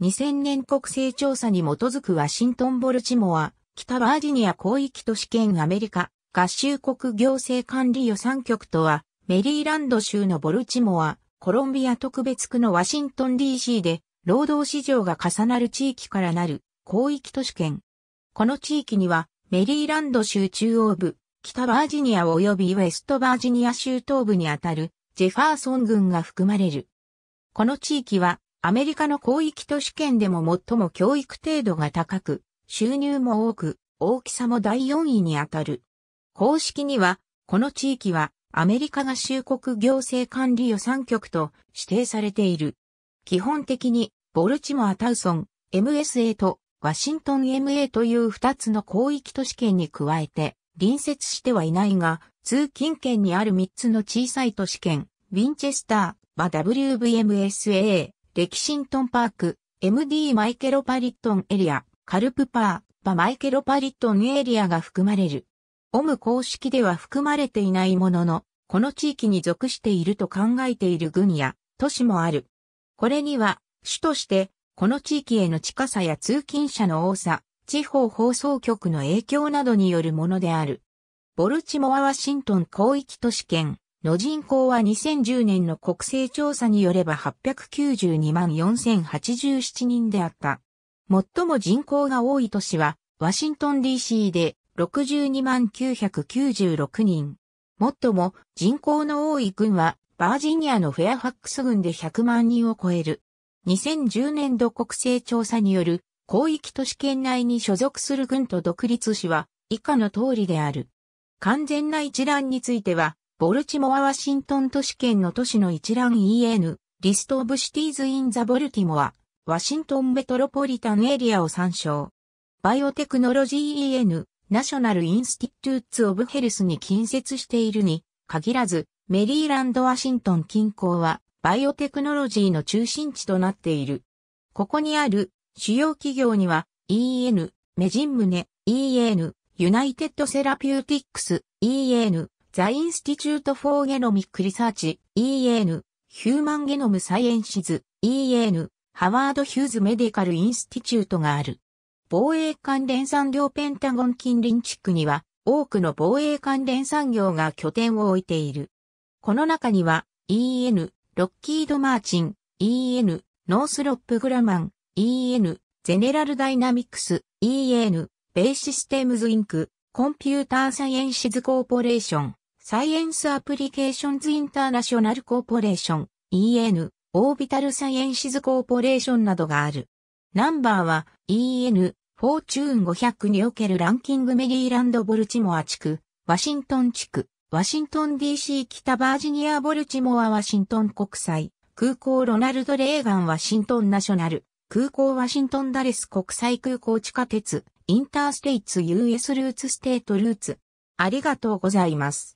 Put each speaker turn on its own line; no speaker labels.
2000年国勢調査に基づくワシントン・ボルチモア、北バージニア広域都市圏アメリカ、合衆国行政管理予算局とは、メリーランド州のボルチモア、コロンビア特別区のワシントン DC で、労働市場が重なる地域からなる広域都市圏。この地域には、メリーランド州中央部、北バージニア及びウェストバージニア州東部にあたるジェファーソン郡が含まれる。この地域はアメリカの広域都市圏でも最も教育程度が高く、収入も多く、大きさも第4位にあたる。公式には、この地域はアメリカ合衆国行政管理予算局と指定されている。基本的に、ボルチモア・タウソン、MSA とワシントン MA という2つの広域都市圏に加えて、隣接してはいないが、通勤圏にある3つの小さい都市圏、ウィンチェスター、は WVMSA、レキシントンパーク、MD マイケロパリットンエリア、カルプパー、パマイケロパリットンエリアが含まれる。オム公式では含まれていないものの、この地域に属していると考えている郡や都市もある。これには、主として、この地域への近さや通勤者の多さ、地方放送局の影響などによるものである。ボルチモア・ワシントン広域都市圏、の人口は2010年の国勢調査によれば892万4087人であった。最も人口が多い都市は、ワシントン DC で62万996人。最も人口の多い郡は、バージニアのフェアファックス郡で100万人を超える。2010年度国勢調査による広域都市圏内に所属する郡と独立市は以下の通りである。完全な一覧についてはボルチモア・ワシントン都市圏の都市の一覧 EN、リスト・オブ・シティーズ・イン・ザ・ボルティモア、ワシントン・メトロポリタン・エリアを参照。バイオテクノロジー EN、ナショナル・インスティテューツ・オブ・ヘルスに近接しているに限らず、メリーランド・ワシントン近郊は、バイオテクノロジーの中心地となっている。ここにある主要企業には EN、メジンムネ、EN、ユナイテッドセラピューティックス、EN、ザ・インスティチュート・フォー・ゲノミック・リサーチ、EN、ヒューマン・ゲノム・サイエンシズ、EN、ハワード・ヒューズ・メディカル・インスティチュートがある。防衛関連産業ペンタゴン近隣地区には、多くの防衛関連産業が拠点を置いている。この中には、EN、ロッキード・マーチン、EN、ノースロップ・グラマン、EN、ゼネラル・ダイナミクス、EN、ベイシステムズ・インク、コンピューター・サイエンシズ・コーポレーション、サイエンスアプリケーションズインターナショナルコーポレーション EN オービタルサイエンシズコーポレーションなどがある。ナンバーは EN フォーチューン500におけるランキングメリーランドボルチモア地区、ワシントン地区、ワシントン DC 北バージニアボルチモアワシントン国際、空港ロナルド・レーガンワシントンナショナル、空港ワシントンダレス国際空港地下鉄、インターステイツ US ルーツステートルーツ。ありがとうございます。